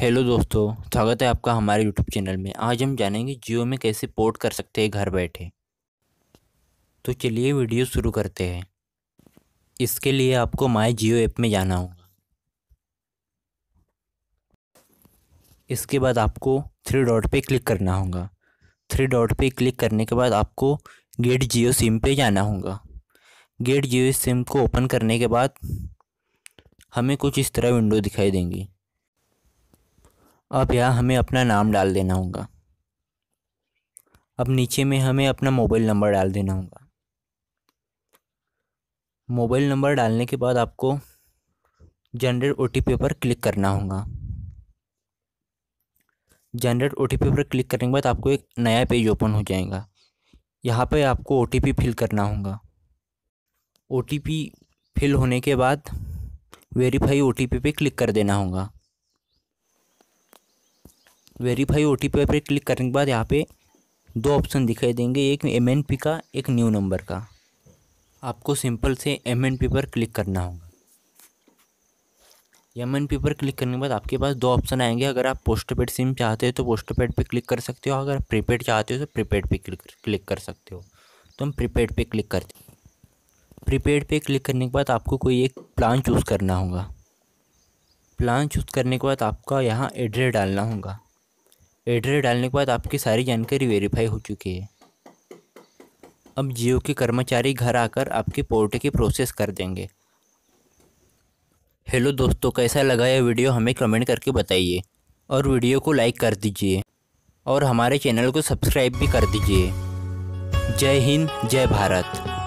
hello दोस्तों स्वागत है आपका हमारे यूट्यूब चैनल में आज हम जानेंगे जियो में कैसे पोर्ट कर सकते हैं घर बैठे तो चलिए वीडियो शुरू करते हैं इसके लिए आपको माई जियो ऐप में जाना होगा इसके बाद आपको थ्री डॉट पे क्लिक करना होगा थ्री डॉट पे क्लिक करने के बाद आपको गेट जियो सिम पे जाना होगा गेट जियो सिम को ओपन करने के बाद हमें कुछ इस तरह विंडो दिखाई देंगी अब यहाँ हमें अपना नाम डाल देना होगा अब नीचे में हमें अपना मोबाइल नंबर डाल देना होगा मोबाइल नंबर डालने के बाद आपको जनरेट ओ टी पी पर क्लिक करना होगा जनरेट ओ टी पी पर क्लिक करने के बाद आपको एक नया पेज ओपन हो जाएगा यहाँ पे आपको ओ टी पी फिल करना होगा ओ टी पी फिल होने के बाद वेरीफाई ओ टी पी पे क्लिक कर देना होगा वेरीफाई ओ टी पी पर क्लिक करने के बाद यहाँ पे दो ऑप्शन दिखाई देंगे एक एम एन पी का एक न्यू नंबर का आपको सिंपल से एम एन पी पर क्लिक करना होगा एम एन पी पर क्लिक करने के बाद आपके पास दो ऑप्शन आएंगे अगर आप पोस्ट पेड सिम चाहते हो तो पोस्टपेड पे क्लिक कर सकते हो अगर प्रीपेड चाहते हो तो प्रीपेड पर क्लिक कर सकते हो तो हम प्रीपेड पर क्लिक करते हैं प्रीपेड पर क्लिक करने के बाद आपको कोई एक प्लान चूज़ करना होगा प्लान चूज़ करने के बाद आपका यहाँ एड्रेस डालना होगा एड्रेस डालने के बाद आपकी सारी जानकारी वेरीफाई हो चुकी है अब जियो के कर्मचारी घर आकर आपके पोर्ट की प्रोसेस कर देंगे हेलो दोस्तों कैसा लगा यह वीडियो हमें कमेंट करके बताइए और वीडियो को लाइक कर दीजिए और हमारे चैनल को सब्सक्राइब भी कर दीजिए जय हिंद जय भारत